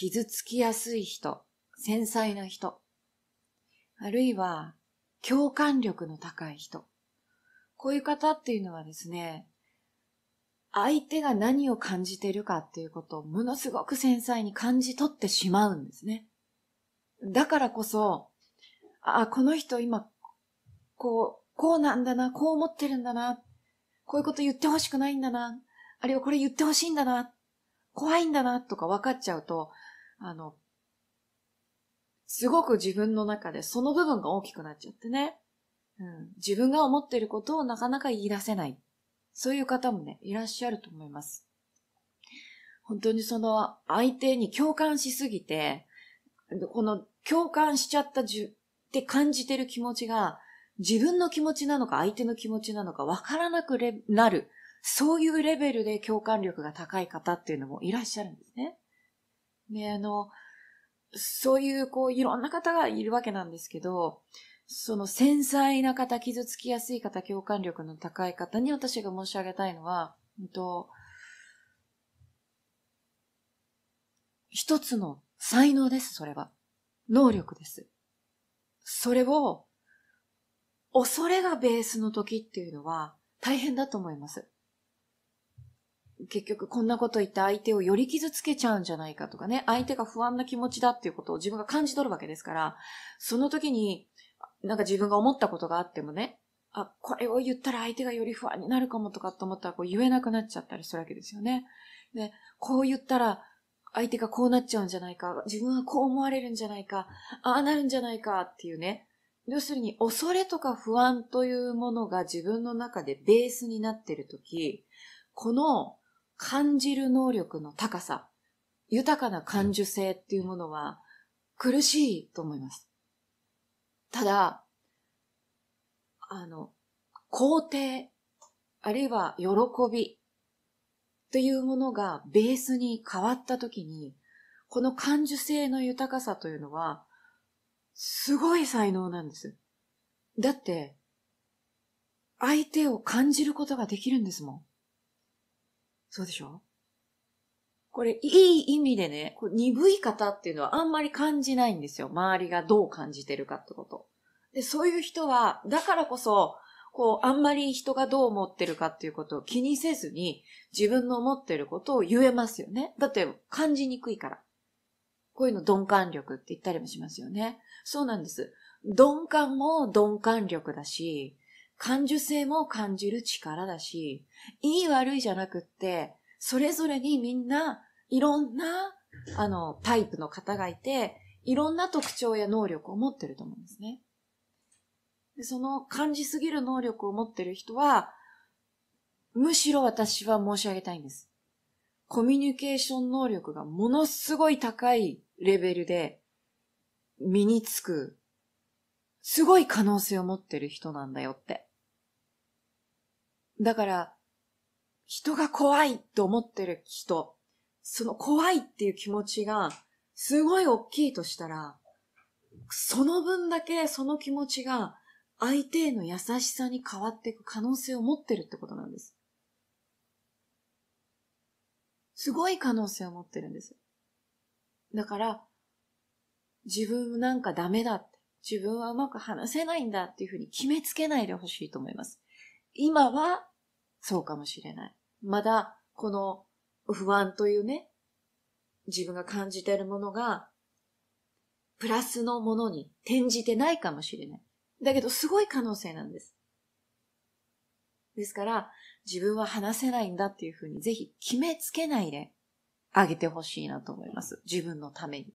傷つきやすい人、繊細な人、あるいは共感力の高い人、こういう方っていうのはですね、相手が何を感じてるかっていうことをものすごく繊細に感じ取ってしまうんですね。だからこそ、あ、この人今、こう、こうなんだな、こう思ってるんだな、こういうこと言ってほしくないんだな、あるいはこれ言ってほしいんだな、怖いんだなとか分かっちゃうと、あの、すごく自分の中でその部分が大きくなっちゃってね。うん、自分が思ってることをなかなか言い出せない。そういう方もね、いらっしゃると思います。本当にその相手に共感しすぎて、この共感しちゃったじゅって感じてる気持ちが自分の気持ちなのか相手の気持ちなのかわからなくなる。そういうレベルで共感力が高い方っていうのもいらっしゃるんですね。ね、あの、そういう、こう、いろんな方がいるわけなんですけど、その繊細な方、傷つきやすい方、共感力の高い方に私が申し上げたいのは、えっと、一つの才能です、それは。能力です。それを、恐れがベースの時っていうのは大変だと思います。結局こんなこと言って相手をより傷つけちゃうんじゃないかとかね、相手が不安な気持ちだっていうことを自分が感じ取るわけですから、その時に、なんか自分が思ったことがあってもね、あ、これを言ったら相手がより不安になるかもとかと思ったらこう言えなくなっちゃったりするわけですよね。で、こう言ったら相手がこうなっちゃうんじゃないか、自分はこう思われるんじゃないか、ああなるんじゃないかっていうね、要するに恐れとか不安というものが自分の中でベースになっているとき、この感じる能力の高さ、豊かな感受性っていうものは苦しいと思います。ただ、あの、肯定、あるいは喜びというものがベースに変わったときに、この感受性の豊かさというのは、すごい才能なんです。だって、相手を感じることができるんですもん。そうでしょこれ、いい意味でね、鈍い方っていうのはあんまり感じないんですよ。周りがどう感じてるかってこと。で、そういう人は、だからこそ、こう、あんまり人がどう思ってるかっていうことを気にせずに、自分の思ってることを言えますよね。だって、感じにくいから。こういうの鈍感力って言ったりもしますよね。そうなんです。鈍感も鈍感力だし、感受性も感じる力だし、いい悪いじゃなくって、それぞれにみんないろんな、あの、タイプの方がいて、いろんな特徴や能力を持ってると思うんですね。でその感じすぎる能力を持ってる人は、むしろ私は申し上げたいんです。コミュニケーション能力がものすごい高いレベルで身につく、すごい可能性を持ってる人なんだよって。だから、人が怖いと思ってる人、その怖いっていう気持ちがすごい大きいとしたら、その分だけその気持ちが相手への優しさに変わっていく可能性を持ってるってことなんです。すごい可能性を持ってるんです。だから、自分なんかダメだって、自分はうまく話せないんだっていうふうに決めつけないでほしいと思います。今はそうかもしれない。まだこの不安というね、自分が感じているものが、プラスのものに転じてないかもしれない。だけどすごい可能性なんです。ですから、自分は話せないんだっていうふうにぜひ決めつけないであげてほしいなと思います。自分のために。